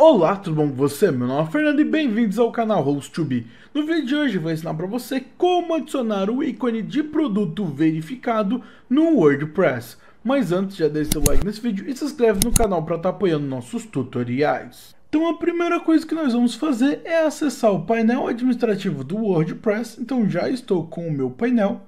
Olá, tudo bom com você? Meu nome é Fernando e bem-vindos ao canal host No vídeo de hoje vou ensinar para você como adicionar o ícone de produto verificado no WordPress. Mas antes, já deixa seu like nesse vídeo e se inscreve no canal para estar tá apoiando nossos tutoriais. Então a primeira coisa que nós vamos fazer é acessar o painel administrativo do WordPress. Então já estou com o meu painel.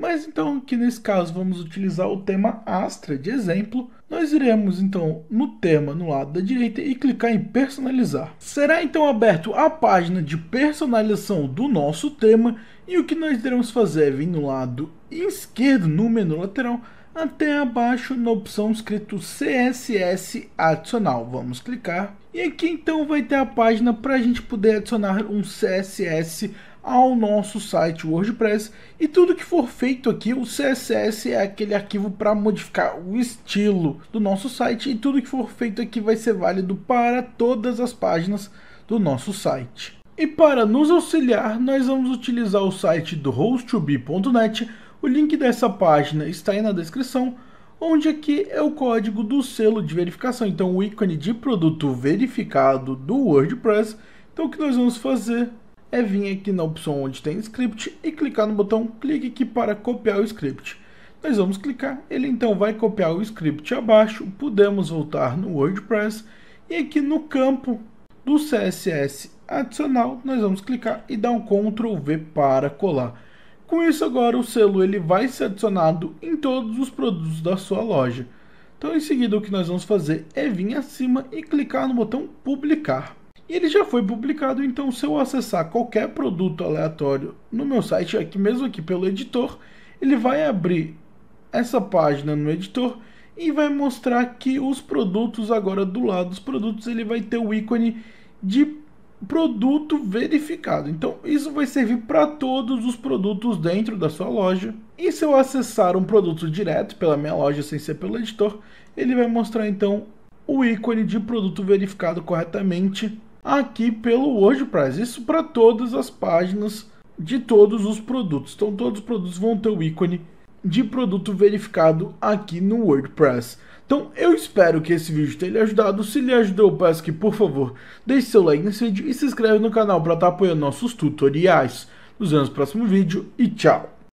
Mas então, aqui nesse caso, vamos utilizar o tema Astra de exemplo. Nós iremos então no tema no lado da direita e clicar em personalizar. Será então aberto a página de personalização do nosso tema e o que nós iremos fazer é vir no lado esquerdo no menu lateral até abaixo na opção escrito CSS adicional. Vamos clicar. E aqui então vai ter a página para a gente poder adicionar um CSS ao nosso site WordPress e tudo que for feito aqui, o CSS é aquele arquivo para modificar o estilo do nosso site e tudo que for feito aqui vai ser válido para todas as páginas do nosso site. E para nos auxiliar, nós vamos utilizar o site do host O link dessa página está aí na descrição, onde aqui é o código do selo de verificação, então o ícone de produto verificado do WordPress. Então o que nós vamos fazer é vir aqui na opção onde tem script e clicar no botão clique aqui para copiar o script. Nós vamos clicar, ele então vai copiar o script abaixo, podemos voltar no WordPress e aqui no campo do CSS adicional, nós vamos clicar e dar um Ctrl V para colar. Com isso agora o selo ele vai ser adicionado em todos os produtos da sua loja. Então em seguida o que nós vamos fazer é vir acima e clicar no botão publicar. E ele já foi publicado, então se eu acessar qualquer produto aleatório no meu site, aqui mesmo aqui pelo editor, ele vai abrir essa página no editor e vai mostrar que os produtos agora do lado dos produtos ele vai ter o ícone de produto verificado. Então isso vai servir para todos os produtos dentro da sua loja. E se eu acessar um produto direto pela minha loja sem ser pelo editor, ele vai mostrar então o ícone de produto verificado corretamente aqui pelo WordPress. Isso para todas as páginas de todos os produtos. Então todos os produtos vão ter o ícone de produto verificado aqui no WordPress. Então eu espero que esse vídeo tenha lhe ajudado. Se lhe ajudou, peço que por favor deixe seu like nesse vídeo e se inscreve no canal para estar tá apoiando nossos tutoriais. Nos vemos no próximo vídeo e tchau!